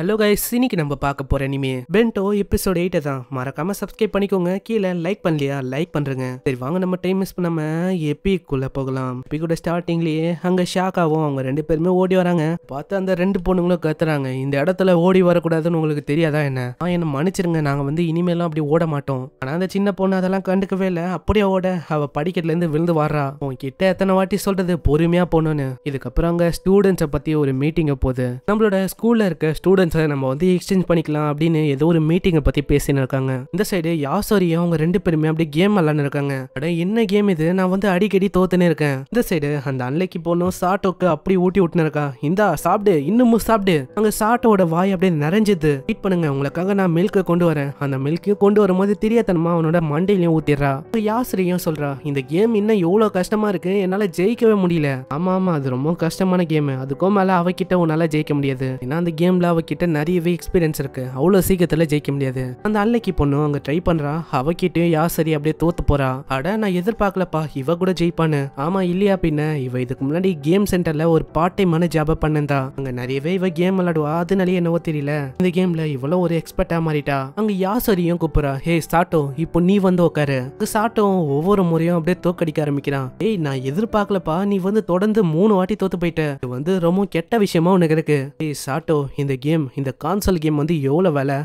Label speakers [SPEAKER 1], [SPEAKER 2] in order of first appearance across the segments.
[SPEAKER 1] hello guys இன்னைக்கு நம்ம பார்க்க போற இனிமே பென்டோ எபிசோட் எயிட்டை தான் மறக்காம சப்ஸ்கிரைப் பண்ணிக்கோங்க கீழே லைக் பண்ணலையா லைக் பண்றேங்க சரி வாங்க நம்ம டைம் மிஸ் பண்ணாம எப்பிக்குள்ள போகலாம் கூட ஸ்டார்டிங்லயே அங்க ஆகும் அவங்க ரெண்டு பேருமே ஓடி வராங்க பார்த்து அந்த ரெண்டு பொண்ணுங்களும் கத்துறாங்க இந்த இடத்துல ஓடி வரக்கூடாதுன்னு உங்களுக்கு தெரியாதா என்ன ஆ என்ன மன்னிச்சிருங்க நாங்க வந்து இனிமேலாம் அப்படி ஓட மாட்டோம் ஆனா அந்த சின்ன பொண்ணு அதெல்லாம் கண்டுக்கவே இல்லை அப்படியே ஓட அவ படிக்கட்டுல இருந்து விழுந்து வாரா உன்கிட்ட எத்தனை வாட்டி சொல்றது பொறுமையா போகணும்னு இதுக்கப்புறம் அங்க ஸ்டூடெண்ட்ஸை பத்தி ஒரு மீட்டிங்க போகுது நம்மளோட ஸ்கூல்ல இருக்க ஸ்டூடெண்ட் இன்ஃப்ளூயன்ஸை நம்ம வந்து எக்ஸ்சேஞ்ச் பண்ணிக்கலாம் அப்படின்னு ஏதோ ஒரு மீட்டிங்கை பற்றி பேசின்னு இருக்காங்க இந்த சைடு யாசோரியும் அவங்க ரெண்டு பேருமே அப்படியே கேம் விளாட்னு இருக்காங்க என்ன கேம் இது நான் வந்து அடிக்கடி தோத்துனே இருக்கேன் இந்த சைடு அந்த அன்னைக்கு போனோம் சாட்டோக்கு அப்படி ஊட்டி விட்டுனு இருக்கா இந்தா சாப்பிடு இன்னமும் சாப்பிடு அங்க சாட்டோட வாய் அப்படியே நிறைஞ்சது வெயிட் பண்ணுங்க உங்களுக்காக நான் மில்க்கை கொண்டு வரேன் அந்த மில்க்கு கொண்டு வரும்போது தெரியாதனமா அவனோட மண்டையிலையும் ஊத்திடுறா யாசிரியும் சொல்றா இந்த கேம் இன்னும் எவ்வளவு கஷ்டமா இருக்கு என்னால ஜெயிக்கவே முடியல ஆமா ஆமா அது ரொம்ப கஷ்டமான கேம் அதுக்கும் மேல அவகிட்ட உன்னால ஜெயிக்க முடியாது ஏன்னா அந்த கேம்ல அவகிட்ட கிட்ட நிறையவே எக்ஸ்பீரியன்ஸ் இருக்கு அவ்வளோ சீக்கிரத்தில் ஜெயிக்க முடியாது அந்த அன்னைக்கு பொண்ணு அங்கே ட்ரை அவ அவகிட்டயும் யா சரி அப்படியே தோத்து போறா அட நான் எதிர்பார்க்கலப்பா இவ கூட ஜெயிப்பானு ஆமா இல்லையா பின்ன இவ இதுக்கு முன்னாடி கேம் சென்டர்ல ஒரு பார்ட் டைமான ஜாபை பண்ணிருந்தா அங்க நிறையவே இவ கேம் விளாடுவா அதனால என்னவோ தெரியல இந்த கேம்ல இவ்வளவு ஒரு எக்ஸ்பர்ட்டா மாறிட்டா அங்க யா சரியும் கூப்பிடுறா ஹே சாட்டோ இப்போ நீ வந்து உட்காரு சாட்டோ ஒவ்வொரு முறையும் அப்படியே தோக்கடிக்க ஆரம்பிக்கிறான் ஏய் நான் எதிர்பார்க்கலப்பா நீ வந்து தொடர்ந்து மூணு வாட்டி தோத்து போயிட்ட இது வந்து ரொம்ப கெட்ட விஷயமா உனக்கு இருக்கு ஏய் சாட்டோ இந்த கேம் இந்த கான்சல் கேம் வந்து எவ்வளோ விலை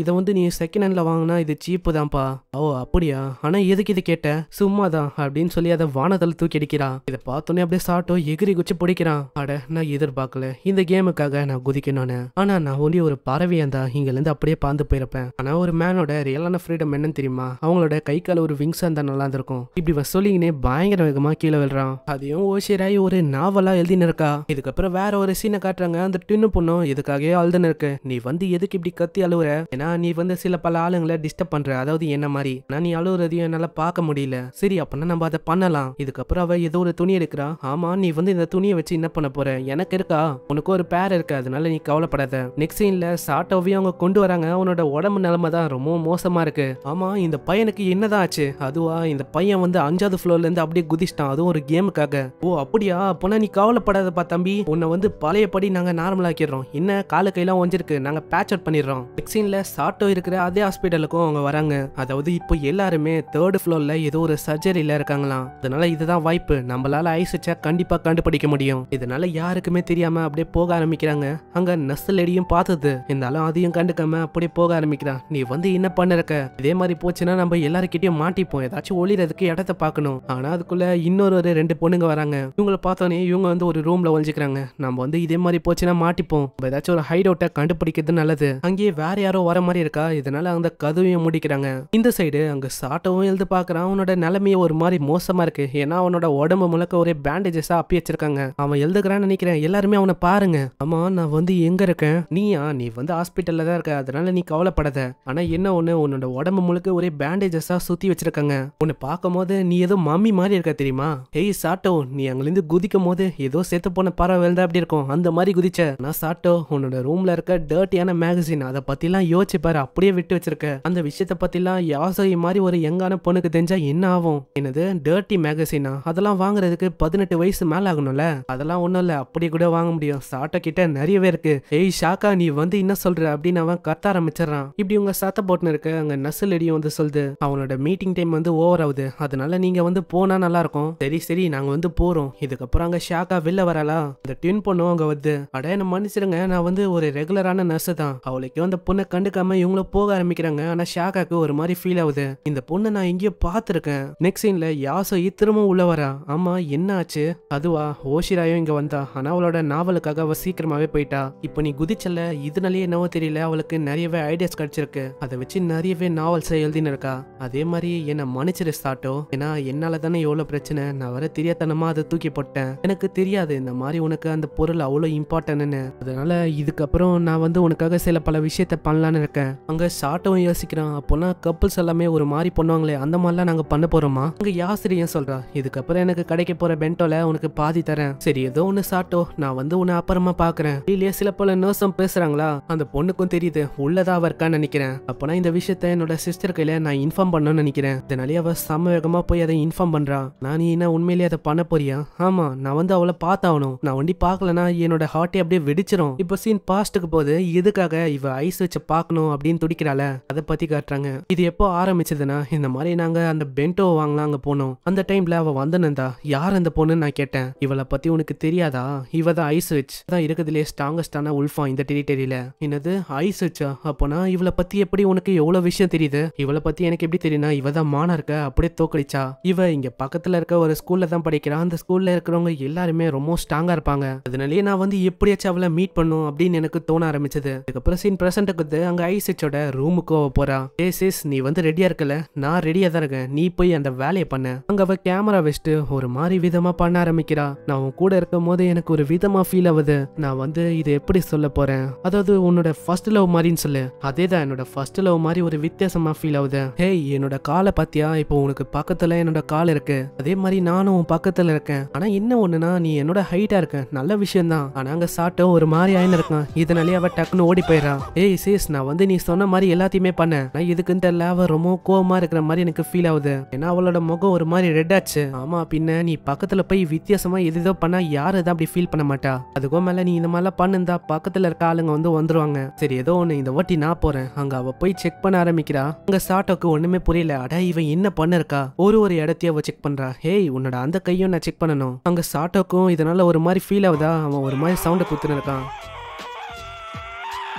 [SPEAKER 1] இதை வந்து நீ செகண்ட் ஹேண்டில் வாங்கினா இது சீப்பு தான்ப்பா ஓ அப்படியா ஆனால் எதுக்கு இது கேட்ட சும்மா தான் அப்படின்னு சொல்லி அதை வானத்தில் தூக்கி அடிக்கிறான் இதை பார்த்தோன்னே அப்படியே சாட்டோ எகிரி குச்சி பிடிக்கிறான் அட நான் எதிர்பார்க்கல இந்த கேமுக்காக நான் குதிக்கணும்னு ஆனால் நான் ஒன்றிய ஒரு பறவையாக தான் இங்கேருந்து அப்படியே பாந்து போயிருப்பேன் ஆனால் ஒரு மேனோட ரியலான ஃப்ரீடம் என்னன்னு தெரியுமா அவங்களோட கை கால ஒரு விங்ஸாக இருந்தால் நல்லா இருந்திருக்கும் இப்படி சொல்லிங்கன்னே பயங்கர வேகமாக கீழே விழுறான் அதையும் ஓசியராகி ஒரு நாவலாக எழுதினு இருக்கா இதுக்கப்புறம் வேற ஒரு சீனை காட்டுறாங்க அந்த டின்னு பொண்ணும் இதுக்காகவே அழுது தானே இருக்கு நீ வந்து எதுக்கு இப்படி கத்தி அழுவுற ஏன்னா நீ வந்து சில பல ஆளுங்களை டிஸ்டர்ப் பண்ற அதாவது என்ன மாதிரி நான் நீ அழுவுறதையும் என்னால பார்க்க முடியல சரி அப்படின்னா நம்ம அதை பண்ணலாம் இதுக்கப்புறம் அவ ஏதோ ஒரு துணி எடுக்கிறா ஆமா நீ வந்து இந்த துணியை வச்சு என்ன பண்ண போற எனக்கு இருக்கா உனக்கு ஒரு பேர் இருக்கு அதனால நீ கவலைப்படாத நெக்ஸ்ட் சீன்ல சாட்டோவையும் அவங்க கொண்டு வராங்க அவனோட உடம்பு நிலைமை தான் ரொம்ப மோசமா இருக்கு ஆமா இந்த பையனுக்கு என்னதான் ஆச்சு அதுவா இந்த பையன் வந்து அஞ்சாவது ஃப்ளோர்ல இருந்து அப்படியே குதிச்சிட்டான் அதுவும் ஒரு கேமுக்காக ஓ அப்படியா அப்போனா நீ கவலைப்படாதப்பா தம்பி உன்னை வந்து பழையபடி நாங்க நார்மலாக்கிடுறோம் என்ன கால கையில எல்லாம் ஒஞ்சிருக்கு நாங்கள் பேட்ச் அவுட் பண்ணிடுறோம் பிக்சினில் சாட்டோ இருக்கிற அதே ஹாஸ்பிட்டலுக்கும் அவங்க வராங்க அதாவது இப்போ எல்லாருமே தேர்ட் ஃப்ளோரில் ஏதோ ஒரு சர்ஜரியில் இருக்காங்களாம் அதனால இதுதான் வாய்ப்பு நம்மளால ஐஸ் வச்சா கண்டிப்பாக கண்டுபிடிக்க முடியும் இதனால யாருக்குமே தெரியாமல் அப்படியே போக ஆரம்பிக்கிறாங்க அங்கே எடியும் பார்த்தது இருந்தாலும் அதையும் கண்டுக்காம அப்படியே போக ஆரம்பிக்கிறான் நீ வந்து என்ன பண்ணிருக்க இதே மாதிரி போச்சுன்னா நம்ம எல்லாருக்கிட்டையும் மாட்டிப்போம் ஏதாச்சும் ஒளிறதுக்கு இடத்த பார்க்கணும் ஆனால் அதுக்குள்ள இன்னொரு ஒரு ரெண்டு பொண்ணுங்க வராங்க இவங்களை பார்த்தோன்னே இவங்க வந்து ஒரு ரூம்ல ஒழிஞ்சிக்கிறாங்க நம்ம வந்து இதே மாதிரி போச்சுன்னா மாட்டிப்போம் ஏதாச்சும் ஒரு ஹைட் அவுட் கரெக்டா கண்டுபிடிக்கிறது நல்லது அங்கேயே வேற யாரோ வர மாதிரி இருக்கா இதனால அந்த கதவையும் முடிக்கிறாங்க இந்த சைடு அங்க சாட்டவும் எழுந்து பாக்குறான் அவனோட நிலைமையை ஒரு மாதிரி மோசமா இருக்கு ஏன்னா அவனோட உடம்பு முழுக்க ஒரே பேண்டேஜஸா அப்பி வச்சிருக்காங்க அவன் எழுதுக்கிறான்னு நினைக்கிறேன் எல்லாருமே அவனை பாருங்க ஆமா நான் வந்து எங்க இருக்கேன் நீயா நீ வந்து ஹாஸ்பிட்டல்ல தான் இருக்க அதனால நீ கவலைப்படாத ஆனா என்ன ஒண்ணு உன்னோட உடம்பு முழுக்க ஒரே பேண்டேஜஸா சுத்தி வச்சிருக்காங்க உன்னை பார்க்கும் போது நீ ஏதோ மம்மி மாதிரி இருக்க தெரியுமா ஹேய் சாட்டோ நீ அங்கிருந்து குதிக்கும் போது ஏதோ சேர்த்து போன பறவை தான் அப்படி இருக்கும் அந்த மாதிரி குதிச்ச நான் சாட்டோ உன்னோட ரூம் ரூம்ல இருக்க டர்ட்டியான மேகசின் அதை பற்றிலாம் யோசிச்சுப்பாரு அப்படியே விட்டு வச்சிருக்க அந்த விஷயத்தை பத்திலாம் யாசகி மாதிரி ஒரு எங்கான பொண்ணுக்கு தெரிஞ்சா என்ன ஆகும் என்னது டர்ட்டி மேகசினா அதெல்லாம் வாங்குறதுக்கு பதினெட்டு வயசு மேலே ஆகணும்ல அதெல்லாம் ஒன்றும் இல்லை அப்படி கூட வாங்க முடியும் சாட்டை கிட்ட நிறையவே இருக்கு ஏய் ஷாக்கா நீ வந்து என்ன சொல்ற அப்படின்னு அவன் கத்த ஆரம்பிச்சிடறான் இப்படி உங்க சத்த போட்டுன்னு இருக்க அங்க நசல் அடியும் வந்து சொல்லுது அவனோட மீட்டிங் டைம் வந்து ஓவர் ஆகுது அதனால நீங்க வந்து போனா நல்லா இருக்கும் சரி சரி நாங்க வந்து போறோம் இதுக்கப்புறம் அங்க ஷாக்கா வெளில வரலாம் அந்த டியூன் பொண்ணும் அங்க வந்து அடைய என்ன மன்னிச்சிருங்க நான் வந்து ஒரு ரெகுலரான நர்ஸ் தான் அவளுக்கு அந்த பொண்ணை கண்டுக்காம இவங்களும் போக ஆரம்பிக்கிறாங்க ஆனா ஷாகாக்கு ஒரு மாதிரி ஃபீல் ஆகுது இந்த பொண்ணை நான் எங்கேயோ பார்த்துருக்கேன் நெக்ஸ்ட் சீன்ல யாசோ இத்திரமும் உள்ள வரா ஆமா என்ன ஆச்சு அதுவா ஓஷிராயும் இங்க வந்தா ஆனா அவளோட நாவலுக்காக அவ சீக்கிரமாவே போயிட்டா இப்போ நீ குதிச்சல இதனாலேயே என்னவோ தெரியல அவளுக்கு நிறையவே ஐடியாஸ் கிடைச்சிருக்கு அதை வச்சு நிறையவே நாவல்ஸ் எழுதினு இருக்கா அதே மாதிரி என்ன மனுச்சிரு ஸ்டார்ட்டோ ஏன்னா என்னால தானே எவ்வளவு பிரச்சனை நான் வர தெரியாதனமா அதை தூக்கி போட்டேன் எனக்கு தெரியாது இந்த மாதிரி உனக்கு அந்த பொருள் அவ்வளவு இம்பார்ட்டன்ட்னு அதனால இதுக்கப்புறம் அப்புறம் நான் வந்து உனக்காக சில பல விஷயத்த பண்ணலான்னு இருக்கேன் அங்க ஷார்ட்டும் யோசிக்கிறான் அப்போனா கப்புள்ஸ் எல்லாமே ஒரு மாதிரி பண்ணுவாங்களே அந்த மாதிரிலாம் நாங்க பண்ண போறோமா அங்க யாசிரியும் சொல்றா இதுக்கப்புறம் எனக்கு கிடைக்க போற பென்டோல உனக்கு பாதி தரேன் சரி ஏதோ ஒண்ணு சாட்டோ நான் வந்து உன்னை அப்புறமா பாக்குறேன் இல்லையே சில போல நர்ஸும் பேசுறாங்களா அந்த பொண்ணுக்கும் தெரியுது உள்ளதா இருக்கான்னு நினைக்கிறேன் அப்பனா இந்த விஷயத்த என்னோட சிஸ்டர் கையில நான் இன்ஃபார்ம் பண்ணணும்னு நினைக்கிறேன் இதனாலே அவ சம வேகமா போய் அதை இன்ஃபார்ம் பண்றா நான் நீ என்ன உண்மையிலேயே அதை பண்ண போறியா ஆமா நான் வந்து அவளை பார்த்தாவணும் நான் வண்டி பாக்கலன்னா என்னோட ஹார்ட்டே அப்படியே வெடிச்சிரும் இப்போ சீன் பாஸ்ட் கஷ்டத்துக்கு போது எதுக்காக இவ ஐஸ் வச்சு பார்க்கணும் அப்படின்னு துடிக்கிறாள அதை பத்தி காட்டுறாங்க இது எப்போ ஆரம்பிச்சதுன்னா இந்த மாதிரி நாங்க அந்த பென்டோ வாங்கலாம் அங்க போனோம் அந்த டைம்ல அவ வந்தனந்தா யார் அந்த பொண்ணு நான் கேட்டேன் இவளை பத்தி உனக்கு தெரியாதா இவ தான் ஐஸ் வச்சு தான் இருக்கிறதுலே ஸ்ட்ராங்கஸ்டான உல்ஃபா இந்த டெரிட்டரியில என்னது ஐஸ் வச்சா அப்போனா இவளை பத்தி எப்படி உனக்கு எவ்வளவு விஷயம் தெரியுது இவளை பத்தி எனக்கு எப்படி தெரியும்னா இவ தான் மானா இருக்க அப்படியே தோக்கடிச்சா இவ இங்க பக்கத்துல இருக்க ஒரு ஸ்கூல்ல தான் படிக்கிறா அந்த ஸ்கூல்ல இருக்கிறவங்க எல்லாருமே ரொம்ப ஸ்ட்ராங்கா இருப்பாங்க அதனாலயே நான் வந்து எப்படியாச்சும் அவளை மீட் பண்ணும் அப்படின்னு எனக்கு தோண ஆரம்பிச்சது அதுக்கப்புறம் சீன் பிரசண்ட்டுக்கு வந்து அங்க ஐசிச்சோட ரூமுக்கு அவ போறா ஏ சிஸ் நீ வந்து ரெடியா இருக்கல நான் ரெடியா தான் இருக்கேன் நீ போய் அந்த வேலையை பண்ண அங்க அவ கேமரா வச்சுட்டு ஒரு மாதிரி விதமா பண்ண ஆரம்பிக்கிறா நான் உன் கூட இருக்கும் போது எனக்கு ஒரு விதமா ஃபீல் ஆகுது நான் வந்து இது எப்படி சொல்ல போறேன் அதாவது உன்னோட ஃபர்ஸ்ட் லவ் மாதிரின்னு சொல்லு அதே தான் என்னோட ஃபர்ஸ்ட் லவ் மாதிரி ஒரு வித்தியாசமா ஃபீல் ஆகுது ஹேய் என்னோட காலை பாத்தியா இப்போ உனக்கு பக்கத்துல என்னோட கால் இருக்கு அதே மாதிரி நானும் உன் பக்கத்துல இருக்கேன் ஆனா என்ன ஒண்ணுன்னா நீ என்னோட ஹைட்டா இருக்க நல்ல விஷயம் தான் ஆனா அங்க சாட்டம் ஒரு மாதிரி ஆயின்னு இருக்கான் இதை அதனாலே அவ டக்குன்னு ஓடி போயிடறான் ஏய் சேஸ் நான் வந்து நீ சொன்ன மாதிரி எல்லாத்தையுமே பண்ண நான் இதுக்குன்னு தெரியல அவ ரொம்ப கோவமா இருக்கிற மாதிரி எனக்கு ஃபீல் ஆகுது ஏன்னா அவளோட முகம் ஒரு மாதிரி ரெட் ஆச்சு ஆமா பின்ன நீ பக்கத்துல போய் வித்தியாசமா எதுதோ பண்ணா யாரு எதாவது அப்படி ஃபீல் பண்ண மாட்டா அதுக்கும் மேல நீ இந்த மாதிரிலாம் பண்ணுந்தா பக்கத்துல இருக்க ஆளுங்க வந்து வந்துருவாங்க சரி ஏதோ ஒண்ணு இந்த வாட்டி நான் போறேன் அங்க அவ போய் செக் பண்ண ஆரம்பிக்கிறா அங்க சாட்டோக்கு ஒண்ணுமே புரியல அடா இவன் என்ன பண்ணிருக்கா ஒரு ஒரு இடத்தையும் அவ செக் பண்றா ஹேய் உன்னோட அந்த கையும் நான் செக் பண்ணணும் அங்க சாட்டோக்கும் இதனால ஒரு மாதிரி ஃபீல் ஆகுதா அவன் ஒரு மாதிரி சவுண்டை குத்துன்னு இருக்கான்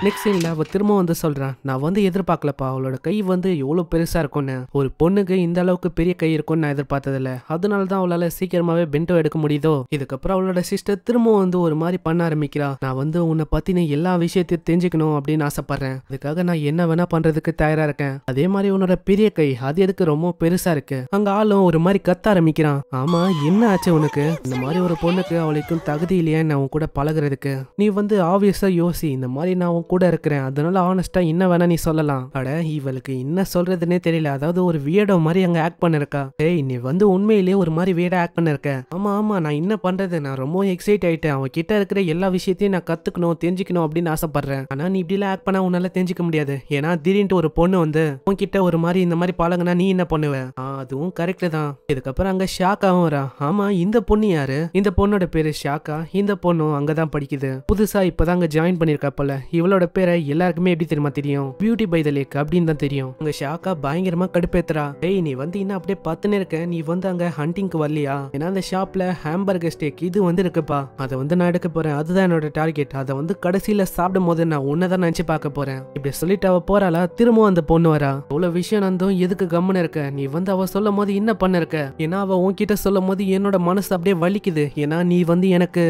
[SPEAKER 1] நெக்ஸ்ட் சீனில் அவள் திரும்ப வந்து சொல்கிறான் நான் வந்து எதிர்பார்க்கலப்பா அவளோட கை வந்து எவ்வளோ பெருசாக இருக்கும்னு ஒரு பொண்ணுக்கு இந்த அளவுக்கு பெரிய கை இருக்கும்னு நான் எதிர்பார்த்ததில்ல அதனால தான் அவளால் சீக்கிரமாகவே பெண்டோ எடுக்க முடியுதோ இதுக்கப்புறம் அவளோட சிஸ்டர் திரும்ப வந்து ஒரு மாதிரி பண்ண ஆரம்பிக்கிறா நான் வந்து உன்னை பற்றின எல்லா விஷயத்தையும் தெரிஞ்சுக்கணும் அப்படின்னு ஆசைப்பட்றேன் அதுக்காக நான் என்ன வேணா பண்ணுறதுக்கு தயாராக இருக்கேன் அதே மாதிரி உன்னோட பெரிய கை அது எதுக்கு ரொம்ப பெருசா இருக்கு அங்க ஆளும் ஒரு மாதிரி கத்த ஆரம்பிக்கிறான் ஆமா என்ன ஆச்சு உனக்கு இந்த மாதிரி ஒரு பொண்ணுக்கு அவளுக்கும் தகுதி இல்லையா நான் உன் கூட பழகிறதுக்கு நீ வந்து ஆப்வியஸா யோசி இந்த மாதிரி நான் உன் கூட இருக்கிறேன் அதனால ஆனஸ்டா என்ன வேணா நீ சொல்லலாம் அட இவளுக்கு என்ன சொல்றதுன்னே தெரியல அதாவது ஒரு வியடோ மாதிரி அங்க ஆக்ட் பண்ணிருக்கா ஏய் நீ வந்து உண்மையிலேயே ஒரு மாதிரி வியடா ஆக்ட் பண்ணிருக்க ஆமா ஆமா நான் என்ன பண்றது நான் ரொம்ப எக்ஸைட் ஆயிட்டேன் அவன் கிட்ட இருக்கிற எல்லா விஷயத்தையும் நான் கத்துக்கணும் தெரிஞ்சுக்கணும் அப்படின்னு ஆசைப்படுறேன் ஆனா நீ இப்படிலாம் ஆக்ட் பண்ணா உன்னால தெரிஞ்சுக்க முடியாது ஏன்னா திடீர்னு ஒரு பொண்ணு வந்து உன்கிட்ட ஒரு மாதிரி இந்த மாதிரி பழகுனா நீ என்ன பண்ணுவ அதுவும் கரெக்ட் தான் இதுக்கப்புறம் அங்க ஷாக்காவும் வரா ஆமா இந்த பொண்ணு யாரு இந்த பொண்ணோட பேரு ஷாக்கா இந்த பொண்ணும் அங்கதான் படிக்குது புதுசா இப்பதான் அங்க ஜாயின் பண்ணிருக்கா போல இவளோட இவங்களோட பேரை எல்லாருக்குமே எப்படி தெரியுமா தெரியும் பியூட்டி பை த லேக் அப்படின்னு தான் தெரியும் உங்க ஷாக்கா பயங்கரமா கடுப்பேத்துறா டேய் நீ வந்து இன்னும் அப்படியே பார்த்துன்னு இருக்க நீ வந்து அங்க ஹண்டிங்க்கு வரலையா ஏன்னா அந்த ஷாப்ல ஹாம்பர்கர் ஸ்டேக் இது வந்து இருக்குப்பா அதை வந்து நான் எடுக்க போறேன் அதுதான் என்னோட டார்கெட் அதை வந்து கடைசியில சாப்பிடும் போது நான் உன்னதான் நினைச்சு பார்க்க போறேன் இப்படி சொல்லிட்டு அவ போறாளா திரும்பவும் அந்த பொண்ணு வரா இவ்வளவு விஷயம் நந்தும் எதுக்கு கம்முன்னு இருக்க நீ வந்து அவ சொல்லும் போது என்ன பண்ண இருக்க ஏன்னா அவ உன்கிட்ட சொல்லும் போது என்னோட மனசு அப்படியே வலிக்குது ஏன்னா நீ வந்து எனக்கு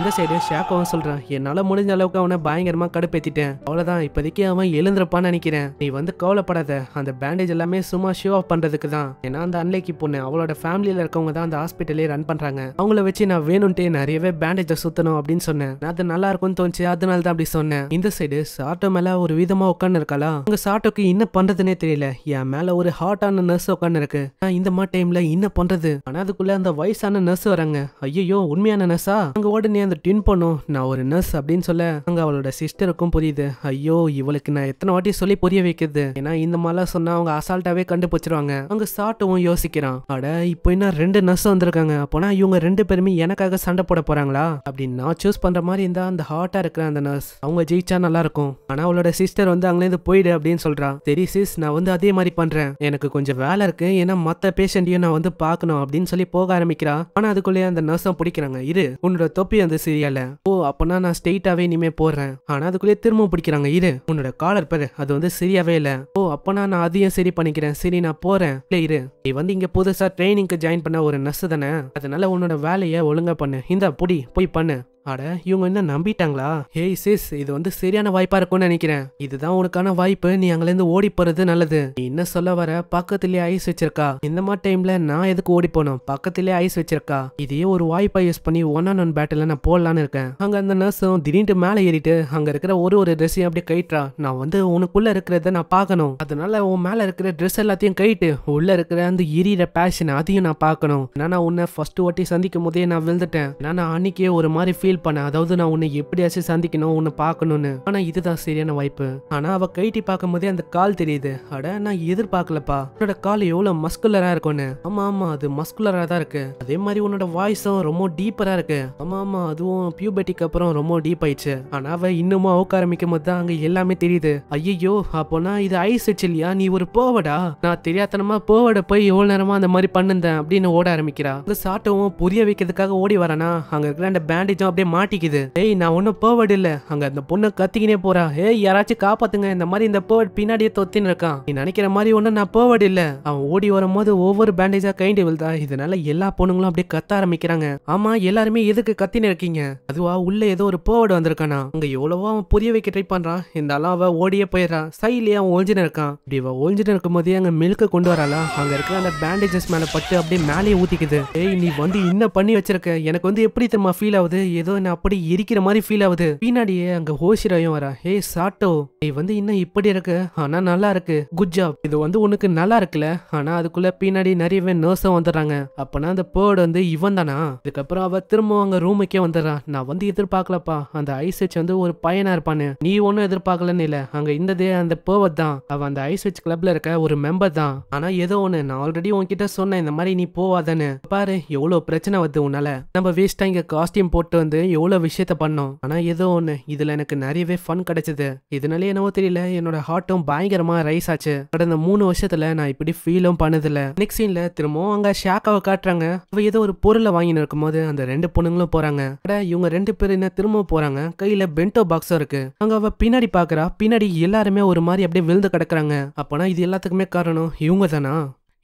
[SPEAKER 1] இந்த சைடு ஷாக்கோவும் சொல்றான் என்னால முடிஞ்ச அளவுக்கு அவனை பயங்கரமா கடுப்பேத்திட்டேன் அவ்வளவுதான் இப்போதைக்கு அவன் எழுந்திருப்பான்னு நினைக்கிறேன் நீ வந்து கவலைப்படாத அந்த பேண்டேஜ் எல்லாமே சும்மா ஷோ ஆஃப் பண்றதுக்கு தான் ஏன்னா அந்த அன்லைக்கு பொண்ணு அவளோட ஃபேமிலியில இருக்கவங்க தான் அந்த ஹாஸ்பிட்டலே ரன் பண்றாங்க அவங்கள வச்சு நான் வேணும்ட்டு நிறையவே பேண்டேஜ சுத்தணும் அப்படின்னு சொன்னேன் அது நல்லா இருக்கும்னு தோணுச்சு அதனால தான் அப்படி சொன்னேன் இந்த சைடு சாட்டோ மேல ஒரு விதமா உட்காந்து இருக்காளா உங்க சாட்டோக்கு என்ன பண்றதுனே தெரியல என் மேல ஒரு ஹாட்டான நர்ஸ் உட்காந்து இருக்கு இந்த மாதிரி டைம்ல என்ன பண்றது ஆனா அதுக்குள்ள அந்த வயசான நர்ஸ் வராங்க ஐயோ உண்மையான நர்ஸா அங்க உடனே அந்த டின் பண்ணும் நான் ஒரு நர்ஸ் அப்படின்னு சொல்ல அங்க அவளோட சிஸ்டருக்கும் புரியுது ஐயோ இவளுக்கு நான் எத்தனை வாட்டி சொல்லி புரிய வைக்கிறது ஏன்னா இந்த மாதிரிலாம் சொன்னா அவங்க அசால்ட்டாவே கண்டுபிடிச்சிருவாங்க அங்க சாட்டவும் யோசிக்கிறான் அட இப்போ என்ன ரெண்டு நர்ஸ் வந்திருக்காங்க அப்போனா இவங்க ரெண்டு பேருமே எனக்காக சண்டை போட போறாங்களா அப்படின்னு நான் சூஸ் பண்ற மாதிரி இருந்தா அந்த ஹார்ட்டா இருக்கிற அந்த நர்ஸ் அவங்க ஜெயிச்சா நல்லா இருக்கும் ஆனா அவளோட சிஸ்டர் வந்து அங்கிலேருந்து போயிடு அப்படின்னு சொல்றான் சரி சிஸ் நான் வந்து அதே மாதிரி பண்றேன் எனக்கு கொஞ்சம் வேலை இருக்கு ஏன்னா மத்த பேஷண்டையும் நான் வந்து பார்க்கணும் அப்படின்னு சொல்லி போக ஆரம்பிக்கிறா ஆனா அதுக்குள்ளேயே அந்த நர்ஸும் பிடிக்கிறாங்க இரு உன்னோட தொப்பி அந்த போகுது ஓ அப்பனா நான் ஸ்ட்ரெயிட்டாவே இனிமே போடுறேன் ஆனா அதுக்குள்ளேயே திரும்ப பிடிக்கிறாங்க இரு உன்னோட காலர் பேரு அது வந்து சரியாவே இல்ல ஓ அப்பனா நான் அதையும் சரி பண்ணிக்கிறேன் சரி நான் போறேன் இல்ல இரு நீ வந்து இங்க புதுசா ட்ரைனிங்க்கு ஜாயின் பண்ண ஒரு நர்ஸ் தானே அதனால உன்னோட வேலையை ஒழுங்கா பண்ணு இந்த புடி போய் பண்ணு அட இவங்க என்ன நம்பிட்டாங்களா ஹேய் சிஸ் இது வந்து சரியான வாய்ப்பா இருக்கும்னு நினைக்கிறேன் இதுதான் உனக்கான வாய்ப்பு நீ இருந்து ஓடி போறது நல்லது நீ என்ன சொல்ல வர பக்கத்திலே ஐஸ் வச்சிருக்கா இந்த மாதிரி டைம்ல நான் எதுக்கு ஓடி போனோம் பக்கத்திலே ஐஸ் வச்சிருக்கா இதே ஒரு வாய்ப்பை யூஸ் பண்ணி ஒன் ஆன் ஒன் பேட்டில் நான் போடலான்னு இருக்கேன் அங்க அந்த நர்ஸும் திடீர்னு மேலே ஏறிட்டு அங்க இருக்கிற ஒரு ஒரு ட்ரெஸ்ஸையும் அப்படியே கயிட்டா நான் வந்து உனக்குள்ள இருக்கிறத நான் பார்க்கணும் அதனால உன் மேல இருக்கிற ட்ரெஸ் எல்லாத்தையும் கயிட்டு உள்ள இருக்கிற அந்த எரியிற பேஷன் அதையும் நான் பார்க்கணும் நான் உன்னை ஃபர்ஸ்ட் வாட்டி சந்திக்கும் போதே நான் விழுந்துட்டேன் நான் அன்னைக்கே ஒரு மாதிரி ஃபீல் ஃபீல் அதாவது நான் உன்னை எப்படியாச்சும் சந்திக்கணும் உன்னை பார்க்கணும்னு ஆனா இதுதான் சரியான வாய்ப்பு ஆனா அவ கைட்டி பார்க்கும் போதே அந்த கால் தெரியுது அட நான் எதிர்பார்க்கலப்பா உன்னோட கால் எவ்வளவு மஸ்குலரா இருக்கும்னு ஆமா ஆமா அது மஸ்குலரா தான் இருக்கு அதே மாதிரி உன்னோட வாய்ஸும் ரொம்ப டீப்பரா இருக்கு ஆமா ஆமா அதுவும் பியூபெட்டிக்கு அப்புறம் ரொம்ப டீப் ஆயிடுச்சு ஆனா அவ இன்னமும் அவுக்க ஆரம்பிக்கும் போது தான் அங்க எல்லாமே தெரியுது ஐயோ அப்போனா இது ஐஸ் இல்லையா நீ ஒரு போவடா நான் தெரியாதனமா போவட போய் எவ்வளவு நேரமா அந்த மாதிரி பண்ணுந்தேன் அப்படின்னு ஓட ஆரம்பிக்கிறா சாட்டவும் புரிய வைக்கிறதுக்காக ஓடி வரானா அங்க இருக்கிற அந்த பேண்டேஜும் அப்படியே மாட்டிக்குது ஏய் நான் ஒன்றும் பேர்வர்டு இல்லை அங்கே அந்த பொண்ணை கத்திக்கினே போறா ஏய் யாராச்சும் காப்பாத்துங்க இந்த மாதிரி இந்த பேர்வர்ட் பின்னாடியே தொத்தின்னு இருக்கான் நீ நினைக்கிற மாதிரி ஒன்றும் நான் பேர்வர்டு இல்லை அவன் ஓடி வரும்போது ஒவ்வொரு பேண்டேஜா கைண்டி விழுதா இதனால எல்லா பொண்ணுங்களும் அப்படியே கத்த ஆரம்பிக்கிறாங்க ஆமா எல்லாருமே எதுக்கு கத்தின்னு இருக்கீங்க அதுவா உள்ள ஏதோ ஒரு பேர்வர்டு வந்திருக்கானா அங்க எவ்வளவோ அவன் புரிய வைக்க ட்ரை பண்றான் இருந்தாலும் அவன் ஓடியே போயிடறான் சைட்லயே அவன் ஒழிஞ்சுன்னு இருக்கான் இப்படி இவன் ஒழிஞ்சுன்னு இருக்கும்போதே அங்க மில்க்கு கொண்டு வராளா அங்க இருக்கிற அந்த பேண்டேஜஸ் மேல பட்டு அப்படியே மேலேயே ஊத்திக்குது ஏய் நீ வந்து இன்னும் பண்ணி வச்சிருக்க எனக்கு வந்து எப்படி தெரியுமா ஃபீல் ஆகுது ஏதோ என்ன அப்படி இருக்கிற மாதிரி ஃபீல் ஆகுது பின்னாடியே அங்க ஹோசிராயும் வரா ஹே சாட்டோ நீ வந்து இன்னும் இப்படி இருக்கு ஆனா நல்லா இருக்கு குட் ஜாப் இது வந்து உனக்கு நல்லா இருக்குல்ல ஆனா அதுக்குள்ள பின்னாடி நிறைய பேர் நர்ஸும் வந்துடுறாங்க அப்பனா அந்த பேர்டு வந்து இவன் தானா இதுக்கப்புறம் அவ திரும்ப அவங்க ரூமுக்கே வந்துடுறான் நான் வந்து எதிர்பார்க்கலப்பா அந்த ஐஸ் வச்சு வந்து ஒரு பையனா இருப்பான்னு நீ ஒன்னும் எதிர்பார்க்கலன்னு இல்ல அங்க இந்ததே அந்த பேவத் தான் அவன் அந்த ஐஸ் வச்சு கிளப்ல இருக்க ஒரு மெம்பர் தான் ஆனா ஏதோ ஒண்ணு நான் ஆல்ரெடி உன்கிட்ட சொன்னேன் இந்த மாதிரி நீ போவாதன்னு பாரு எவ்வளவு பிரச்சனை வருது உன்னால நம்ம வேஸ்டா இங்க காஸ்டியூம் போட்டு வந்து சேர்ந்து எவ்வளோ விஷயத்த பண்ணோம் ஆனால் ஏதோ ஒன்று இதில் எனக்கு நிறையவே ஃபன் கிடைச்சது இதனால என்னவோ தெரியல என்னோட ஹார்ட்டும் பயங்கரமாக ரைஸ் ஆச்சு கடந்த மூணு வருஷத்தில் நான் இப்படி ஃபீலும் பண்ணதில்ல நெக்ஸ்ட் சீனில் திரும்பவும் அங்கே ஷாக்காவை காட்டுறாங்க அவ ஏதோ ஒரு பொருளை வாங்கின்னு இருக்கும்போது அந்த ரெண்டு பொண்ணுங்களும் போகிறாங்க இவங்க ரெண்டு பேர் என்ன திரும்ப போகிறாங்க கையில் பென்டோ பாக்ஸும் இருக்கு அங்கே அவள் பின்னாடி பார்க்குறா பின்னாடி எல்லாருமே ஒரு மாதிரி அப்படியே விழுந்து கிடக்குறாங்க அப்போனா இது எல்லாத்துக்குமே காரணம் இவங்க தானா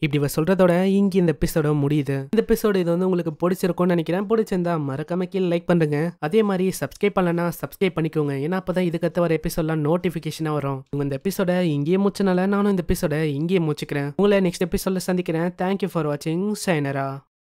[SPEAKER 1] இப்படி இவ சொல்கிறதோட இங்கே இந்த எபிசோட முடியுது இந்த எபிசோடு இது வந்து உங்களுக்கு பிடிச்சிருக்கும்னு நினைக்கிறேன் பிடிச்சிருந்தா மறக்காம கீழே லைக் பண்ணுங்க அதே மாதிரி சப்ஸ்கிரைப் பண்ணலன்னா சப்ஸ்கிரைப் பண்ணிக்கோங்க ஏன்னா அப்போ தான் இதுக்கத்த வர எபிசோட்லாம் நோட்டிஃபிகேஷனாக வரும் உங்கள் இந்த எபிசோட இங்கேயே முடிச்சனால நானும் இந்த எபிசோட இங்கேயே முடிச்சுக்கிறேன் உங்களை நெக்ஸ்ட் எபிசோட சந்திக்கிறேன் தேங்க்யூ ஃபார் வாட்சிங் சைனரா